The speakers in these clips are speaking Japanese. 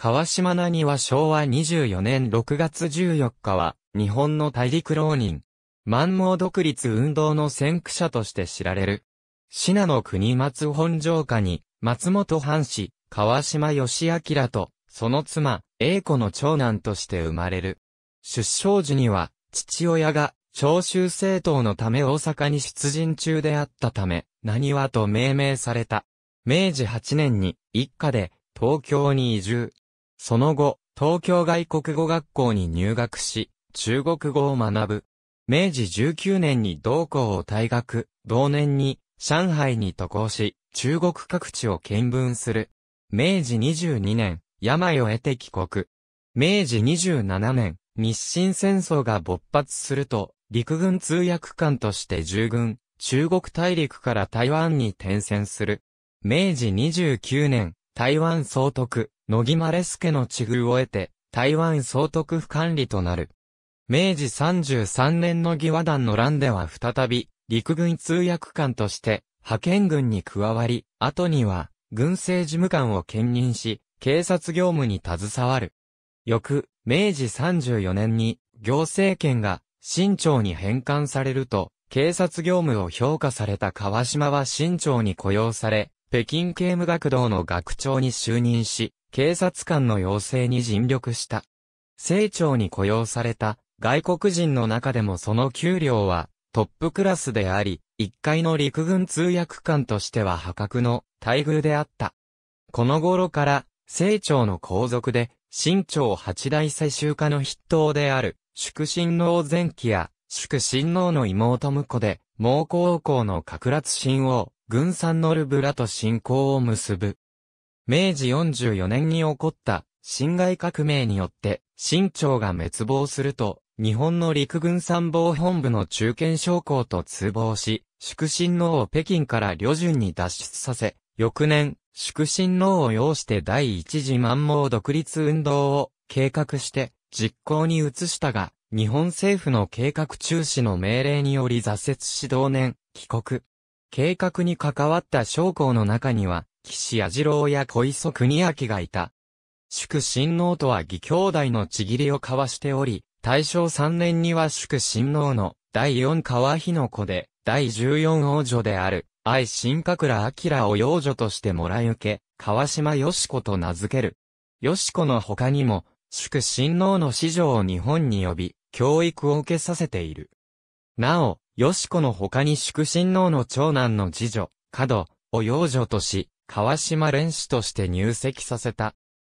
川島なには昭和24年6月14日は、日本の大陸浪人、満蒙独立運動の先駆者として知られる。信濃国松本城下に、松本藩士、川島義明と、その妻、英子の長男として生まれる。出生時には、父親が、長州政党のため大阪に出陣中であったため、何はと命名された。明治8年に、一家で、東京に移住。その後、東京外国語学校に入学し、中国語を学ぶ。明治19年に同校を退学、同年に上海に渡航し、中国各地を見聞する。明治22年、病を得て帰国。明治27年、日清戦争が勃発すると、陸軍通訳官として従軍、中国大陸から台湾に転戦する。明治29年、台湾総督、野木マレス家の地遇を得て、台湾総督府管理となる。明治33年の義和団の乱では再び、陸軍通訳官として、派遣軍に加わり、後には、軍政事務官を兼任し、警察業務に携わる。翌、明治34年に、行政権が、新庁に返還されると、警察業務を評価された川島は新庁に雇用され、北京刑務学堂の学長に就任し、警察官の要請に尽力した。清庁に雇用された外国人の中でもその給料はトップクラスであり、一階の陸軍通訳官としては破格の待遇であった。この頃から、清朝の皇族で、清朝八大世襲家の筆頭である、祝神王前期や、祝神王の妹婿で、猛高校の格辣神王、軍産ノルブラと信仰を結ぶ。明治44年に起こった辛亥革命によって清朝が滅亡すると、日本の陸軍参謀本部の中堅将校と通報し、祝神王を北京から旅順に脱出させ、翌年、祝神王を要して第一次満蒙独立運動を計画して実行に移したが、日本政府の計画中止の命令により挫折し同年、帰国。計画に関わった将校の中には、岸矢次郎や小磯国明がいた。祝親王とは義兄弟のちぎりを交わしており、大正3年には祝親王の第4川日の子で、第14王女である、愛新格良明を養女としてもらい受け、川島よし子と名付ける。よし子の他にも、祝親王の子女を日本に呼び、教育を受けさせている。なお、よし子の他に祝親王の長男の次女、角を養女とし、川島蓮氏として入籍させた。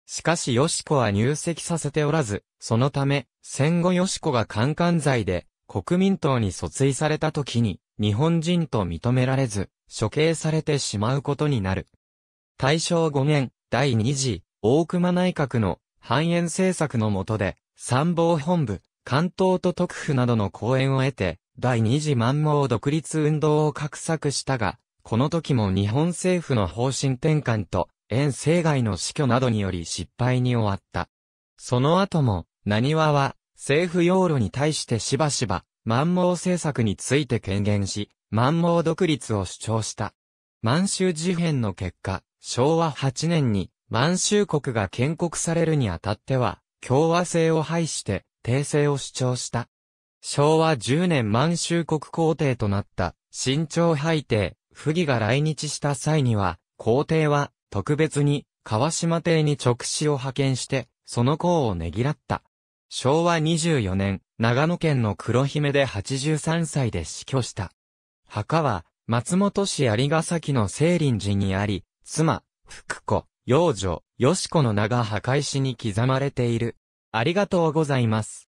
しかし吉子は入籍させておらず、そのため、戦後吉子が官官罪で、国民党に訴追された時に、日本人と認められず、処刑されてしまうことになる。大正5年、第2次、大熊内閣の繁栄政策の下で、参謀本部、関東都督府などの講演を得て、第2次満蒙独立運動を画策したが、この時も日本政府の方針転換と、遠征外の死去などにより失敗に終わった。その後も、何話は、政府要路に対してしばしば、満蒙政策について権限し、満蒙独立を主張した。満州事変の結果、昭和8年に、満州国が建国されるにあたっては、共和制を廃して、帝政を主張した。昭和10年満州国皇帝となった、新朝廃帝、不義が来日した際には、皇帝は、特別に、川島邸に直使を派遣して、その功をねぎらった。昭和24年、長野県の黒姫で83歳で死去した。墓は、松本市有ヶ崎の聖林寺にあり、妻、福子、幼女、吉子の名が墓石に刻まれている。ありがとうございます。